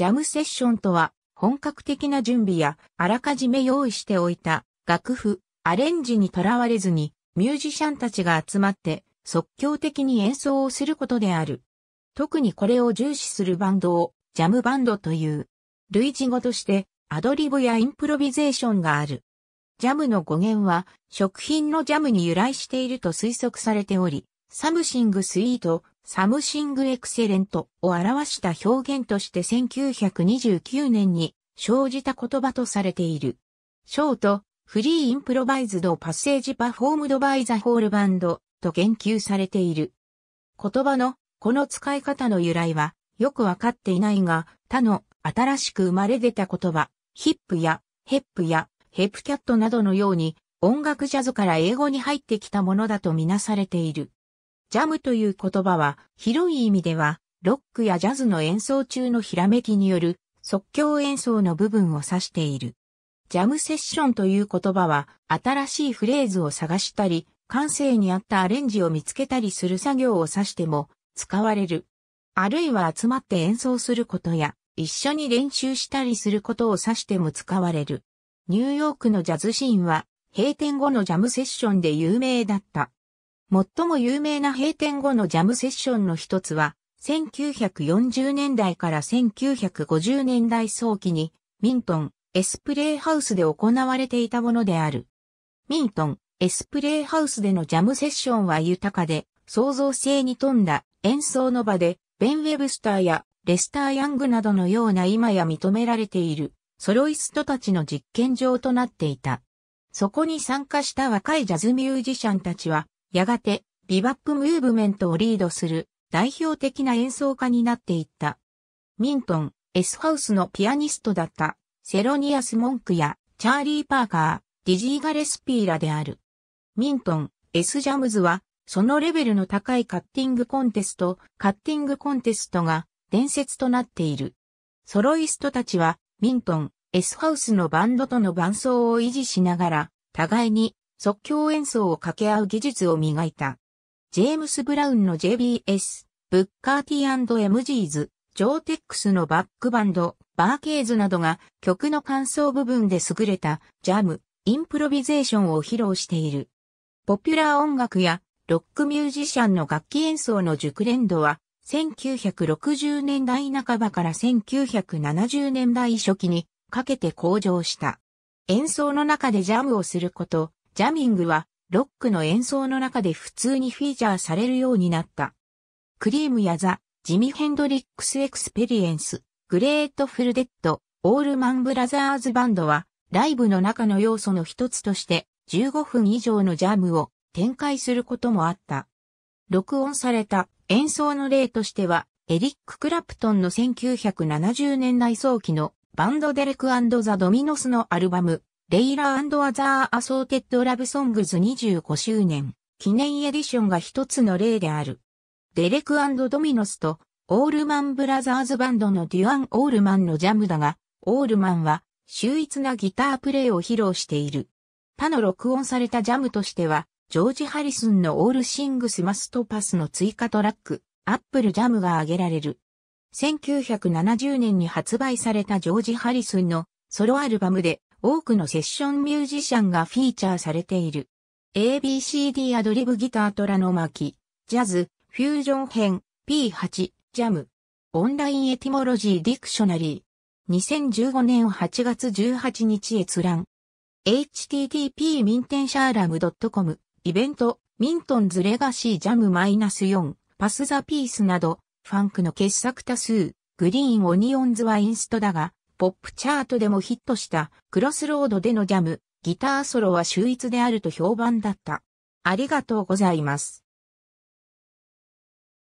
ジャムセッションとは、本格的な準備や、あらかじめ用意しておいた、楽譜、アレンジにとらわれずに、ミュージシャンたちが集まって、即興的に演奏をすることである。特にこれを重視するバンドを、ジャムバンドという。類似語として、アドリブやインプロビゼーションがある。ジャムの語源は、食品のジャムに由来していると推測されており、サムシングスイート、サムシングエクセレントを表した表現として1929年に生じた言葉とされている。ショート、フリーインプロバイズドパッセージパフォームドバイザホールバンドと言及されている。言葉のこの使い方の由来はよくわかっていないが、他の新しく生まれ出た言葉、ヒップやヘップやヘップキャットなどのように音楽ジャズから英語に入ってきたものだとみなされている。ジャムという言葉は、広い意味では、ロックやジャズの演奏中のひらめきによる即興演奏の部分を指している。ジャムセッションという言葉は、新しいフレーズを探したり、感性に合ったアレンジを見つけたりする作業を指しても使われる。あるいは集まって演奏することや、一緒に練習したりすることを指しても使われる。ニューヨークのジャズシーンは、閉店後のジャムセッションで有名だった。最も有名な閉店後のジャムセッションの一つは、1940年代から1950年代早期に、ミントン、エスプレーハウスで行われていたものである。ミントン、エスプレーハウスでのジャムセッションは豊かで、創造性に富んだ演奏の場で、ベン・ウェブスターやレスター・ヤングなどのような今や認められているソロイストたちの実験場となっていた。そこに参加した若いジャズミュージシャンたちはやがてビバップムーブメントをリードする代表的な演奏家になっていった。ミントン、エスハウスのピアニストだったセロニアス・モンクやチャーリー・パーカー、ディジー・ガレスピーらである。ミントン、エス・ジャムズはそのレベルの高いカッティングコンテスト、カッティングコンテストが伝説となっている。ソロイストたちはミントン、エスハウスのバンドとの伴奏を維持しながら、互いに即興演奏を掛け合う技術を磨いた。ジェームス・ブラウンの JBS、ブッカーティー &MGs、ジョーテックスのバックバンド、バーケーズなどが曲の感想部分で優れたジャム、インプロビゼーションを披露している。ポピュラー音楽やロックミュージシャンの楽器演奏の熟練度は1960年代半ばから1970年代初期にかけて向上した。演奏の中でジャムをすること、ジャミングはロックの演奏の中で普通にフィーチャーされるようになった。クリームやザ、ジミ・ヘンドリックス・エクスペリエンス、グレート・フル・デッド、オールマン・ブラザーズ・バンドは、ライブの中の要素の一つとして、15分以上のジャムを展開することもあった。録音された演奏の例としては、エリック・クラプトンの1970年代早期のバンドデレクザ・ドミノスのアルバム、レイラーアザーアソーテッドラブソングズ25周年記念エディションが一つの例である。デレクドミノスとオールマンブラザーズバンドのデュアン・オールマンのジャムだが、オールマンは秀逸なギタープレイを披露している。他の録音されたジャムとしては、ジョージ・ハリスンのオールシングス・マストパスの追加トラック、アップルジャムが挙げられる。1970年に発売されたジョージ・ハリスンのソロアルバムで多くのセッションミュージシャンがフィーチャーされている。ABCD アドリブギター虎の巻、ジャズ、フュージョン編、P8、ジャム。オンラインエティモロジーディクショナリー。2015年8月18日閲覧。http ミンテンシャーラム .com イベントミントンズレガシージャム -4 パスザピースなどファンクの傑作多数グリーンオニオンズはインストだがポップチャートでもヒットしたクロスロードでのジャム、ギターソロは秀逸であると評判だった。ありがとうございます。